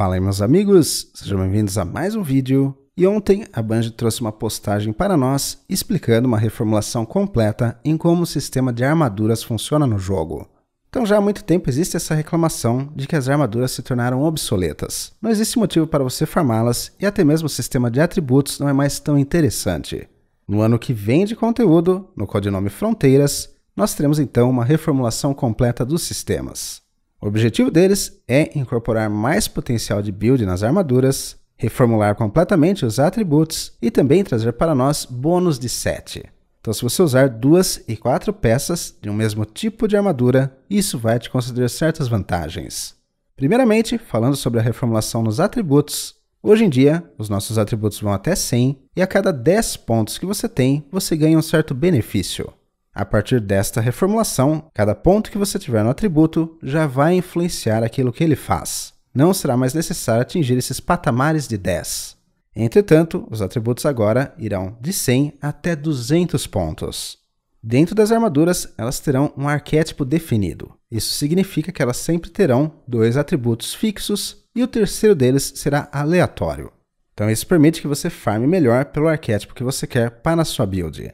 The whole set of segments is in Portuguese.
Fala aí meus amigos, sejam bem-vindos a mais um vídeo. E ontem a Bungie trouxe uma postagem para nós explicando uma reformulação completa em como o sistema de armaduras funciona no jogo. Então já há muito tempo existe essa reclamação de que as armaduras se tornaram obsoletas. Não existe motivo para você farmá-las e até mesmo o sistema de atributos não é mais tão interessante. No ano que vem de conteúdo, no codinome Fronteiras, nós teremos então uma reformulação completa dos sistemas. O objetivo deles é incorporar mais potencial de build nas armaduras, reformular completamente os atributos e também trazer para nós bônus de 7. Então, se você usar duas e quatro peças de um mesmo tipo de armadura, isso vai te conceder certas vantagens. Primeiramente, falando sobre a reformulação nos atributos, hoje em dia os nossos atributos vão até 100 e a cada 10 pontos que você tem, você ganha um certo benefício. A partir desta reformulação, cada ponto que você tiver no atributo já vai influenciar aquilo que ele faz. Não será mais necessário atingir esses patamares de 10. Entretanto, os atributos agora irão de 100 até 200 pontos. Dentro das armaduras, elas terão um arquétipo definido. Isso significa que elas sempre terão dois atributos fixos e o terceiro deles será aleatório. Então isso permite que você farme melhor pelo arquétipo que você quer para a sua build.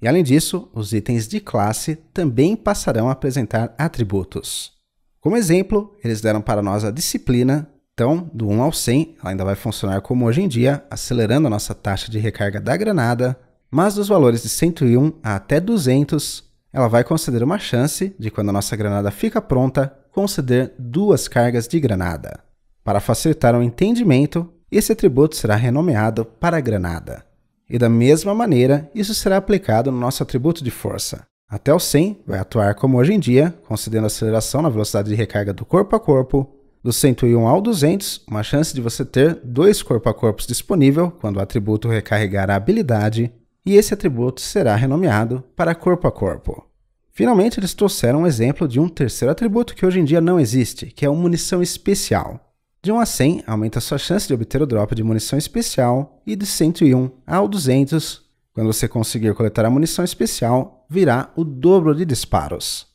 E além disso, os itens de classe também passarão a apresentar atributos. Como exemplo, eles deram para nós a disciplina, então do 1 ao 100 ela ainda vai funcionar como hoje em dia, acelerando a nossa taxa de recarga da granada, mas dos valores de 101 a até 200, ela vai conceder uma chance de quando a nossa granada fica pronta, conceder duas cargas de granada. Para facilitar o entendimento, esse atributo será renomeado para granada. E da mesma maneira, isso será aplicado no nosso atributo de força. Até o 100 vai atuar como hoje em dia, concedendo aceleração na velocidade de recarga do corpo a corpo. Do 101 ao 200, uma chance de você ter dois corpo a corpos disponível quando o atributo recarregar a habilidade, e esse atributo será renomeado para corpo a corpo. Finalmente, eles trouxeram um exemplo de um terceiro atributo que hoje em dia não existe, que é uma munição especial. De 1 a 100, aumenta sua chance de obter o drop de munição especial, e de 101 ao 200, quando você conseguir coletar a munição especial, virá o dobro de disparos.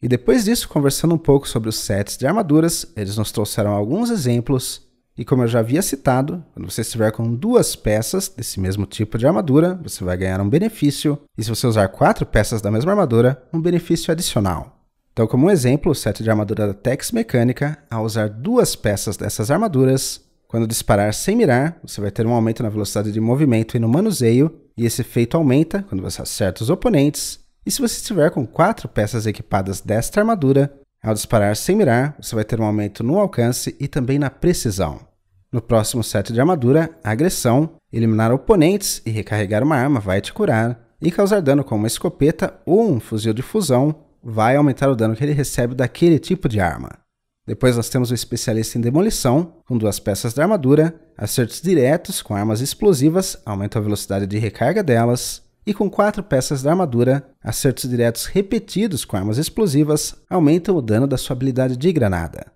E depois disso, conversando um pouco sobre os sets de armaduras, eles nos trouxeram alguns exemplos, e como eu já havia citado, quando você estiver com duas peças desse mesmo tipo de armadura, você vai ganhar um benefício, e se você usar quatro peças da mesma armadura, um benefício adicional. Então, como um exemplo, o set de armadura da Tex Mecânica, ao usar duas peças dessas armaduras, quando disparar sem mirar, você vai ter um aumento na velocidade de movimento e no manuseio, e esse efeito aumenta quando você acerta os oponentes. E se você estiver com quatro peças equipadas desta armadura, ao disparar sem mirar, você vai ter um aumento no alcance e também na precisão. No próximo set de armadura, agressão, eliminar oponentes e recarregar uma arma vai te curar, e causar dano com uma escopeta ou um fuzil de fusão vai aumentar o dano que ele recebe daquele tipo de arma. Depois nós temos o especialista em demolição, com duas peças de armadura, acertos diretos com armas explosivas, aumenta a velocidade de recarga delas, e com quatro peças de armadura, acertos diretos repetidos com armas explosivas aumentam o dano da sua habilidade de granada.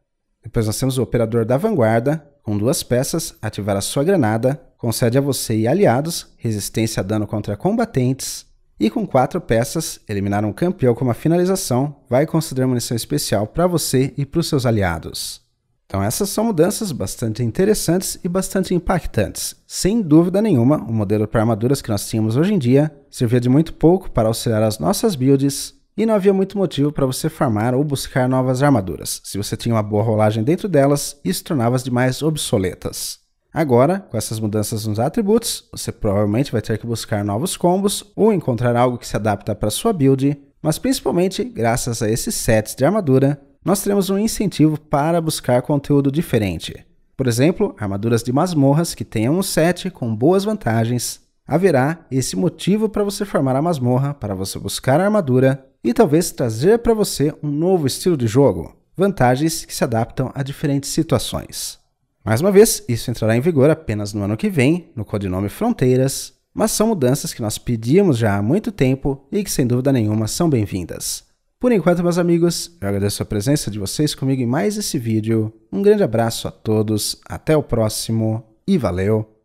Depois nós temos o operador da vanguarda, com duas peças, ativar a sua granada, concede a você e aliados resistência a dano contra combatentes, e com quatro peças, eliminar um campeão com uma finalização vai considerar munição especial para você e para os seus aliados. Então essas são mudanças bastante interessantes e bastante impactantes. Sem dúvida nenhuma, o modelo para armaduras que nós tínhamos hoje em dia servia de muito pouco para auxiliar as nossas builds e não havia muito motivo para você farmar ou buscar novas armaduras. Se você tinha uma boa rolagem dentro delas, isso tornava-as demais obsoletas. Agora, com essas mudanças nos atributos, você provavelmente vai ter que buscar novos combos ou encontrar algo que se adapta para sua build, mas principalmente graças a esses sets de armadura, nós teremos um incentivo para buscar conteúdo diferente. Por exemplo, armaduras de masmorras que tenham um set com boas vantagens, haverá esse motivo para você formar a masmorra, para você buscar a armadura e talvez trazer para você um novo estilo de jogo, vantagens que se adaptam a diferentes situações. Mais uma vez, isso entrará em vigor apenas no ano que vem, no codinome Fronteiras, mas são mudanças que nós pedimos já há muito tempo e que sem dúvida nenhuma são bem-vindas. Por enquanto, meus amigos, eu agradeço a presença de vocês comigo em mais esse vídeo. Um grande abraço a todos, até o próximo e valeu!